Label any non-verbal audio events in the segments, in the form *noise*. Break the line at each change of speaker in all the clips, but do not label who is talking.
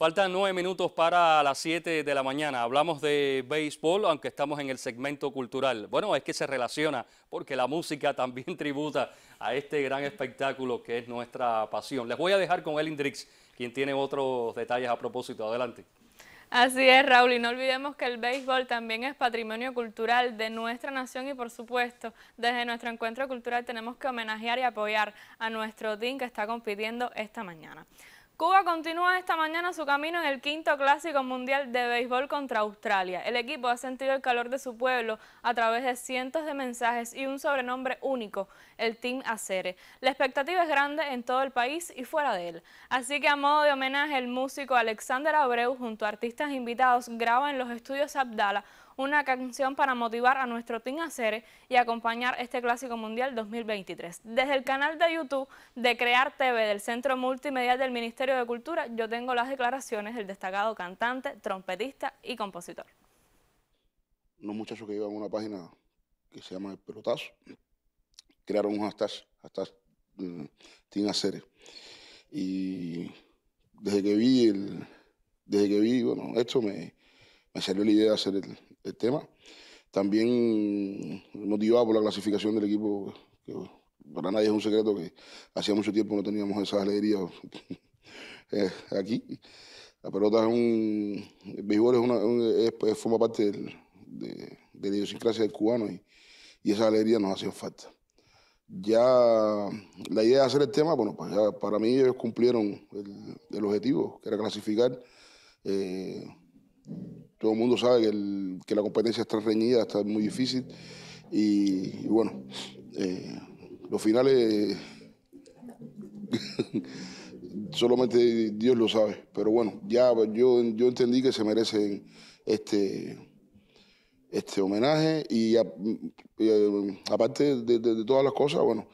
Faltan nueve minutos para las siete de la mañana. Hablamos de béisbol, aunque estamos en el segmento cultural. Bueno, es que se relaciona, porque la música *laughs* también tributa a este gran espectáculo que es nuestra pasión. Les voy a dejar con Elindrix, Drix, quien tiene otros detalles a propósito. Adelante.
Así es, Raúl, y no olvidemos que el béisbol también es patrimonio cultural de nuestra nación y por supuesto, desde nuestro encuentro cultural tenemos que homenajear y apoyar a nuestro team que está compitiendo esta mañana. Cuba continúa esta mañana su camino en el quinto clásico mundial de béisbol contra Australia. El equipo ha sentido el calor de su pueblo a través de cientos de mensajes y un sobrenombre único, el Team Acere. La expectativa es grande en todo el país y fuera de él. Así que a modo de homenaje, el músico Alexander Abreu junto a artistas invitados graba en los estudios Abdala una canción para motivar a nuestro Team y acompañar este Clásico Mundial 2023. Desde el canal de YouTube de Crear TV del Centro Multimedia del Ministerio de Cultura, yo tengo las declaraciones del destacado cantante, trompetista y compositor.
Unos muchachos que a una página que se llama El Pelotazo, crearon un hashtag, hashtag mm, Team Y desde que vi el, desde que vi, bueno, esto me, me salió la idea de hacer el, tema. También motivado por la clasificación del equipo, que para nadie es un secreto que hacía mucho tiempo no teníamos esas alegrías *laughs* eh, aquí. La pelota es un. El béisbol es una, pues, forma parte de, la idiosincrasia del cubano y, y esa alegría nos hacían falta. Ya la idea de hacer el tema, bueno, pues para mí ellos cumplieron el, objetivo, que era clasificar. Eh, todo el mundo sabe que, la competencia está reñida, está muy difícil. Y, bueno, eh, los finales *laughs* solamente Dios lo sabe. Pero bueno, ya yo, yo entendí que se merecen este, este homenaje y, eh, aparte de, todas las cosas, bueno,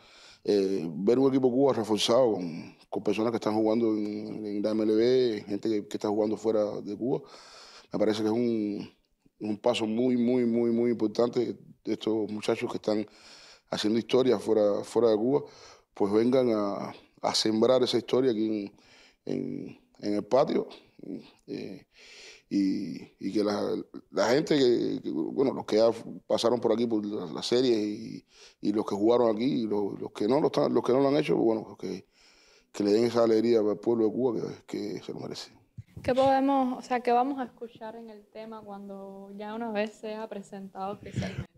eh, ver un equipo Cuba reforzado con, personas que están jugando en, la MLB, gente que está jugando fuera de Cuba me parece que es un, paso muy, muy, muy, muy importante que estos muchachos que están haciendo historia fuera, fuera de Cuba, pues vengan a, sembrar esa historia aquí en, el patio. Eh, y, que la, gente, que, bueno, los que pasaron por aquí por la serie y, los que jugaron aquí, y los, que no lo los que no lo han hecho, pues bueno, que, que le den esa alegría al pueblo de Cuba que, que se lo merece.
¿Qué podemos, o sea, qué vamos a escuchar en el tema cuando ya una vez ha presentado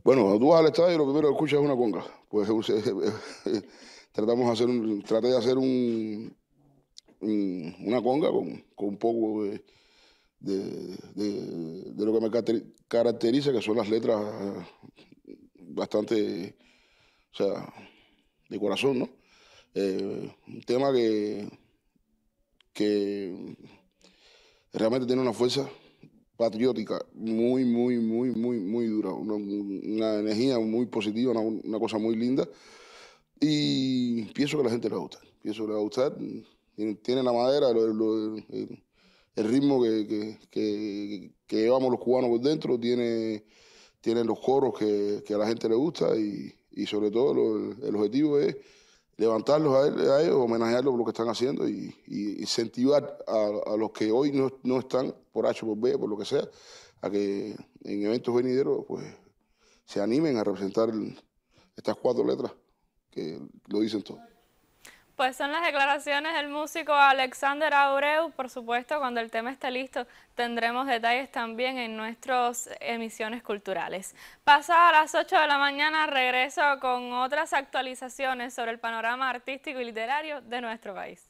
Bueno, tú vas al estadio lo primero que escuchas es una conga. Pues eh, eh, eh, tratamos de hacer un, traté de hacer un, una conga con, un poco de, lo que me caracteriza, que son las letras bastante, o sea, de corazón, ¿no? un tema que, que realmente tiene una fuerza patriótica muy, muy, muy, muy, muy dura, una, energía muy positiva, una, cosa muy linda. Y pienso que a la gente le va a gustar, pienso que le va a gustar. Tiene, la madera, el, ritmo que, que, llevamos los cubanos por dentro, tiene, tiene los coros que, a la gente le gusta y, sobre todo el objetivo es levantarlos a, ellos, homenajearlos por lo que están haciendo y, incentivar a, los que hoy no, están por H, por B, por lo que sea, a que en eventos venideros pues, se animen a representar estas cuatro letras que lo dicen todos.
Pues son las declaraciones del músico Alexander Aureu, Por supuesto, cuando el tema esté listo, tendremos detalles también en nuestras emisiones culturales. Pasadas las 8 de la mañana, regreso con otras actualizaciones sobre el panorama artístico y literario de nuestro país.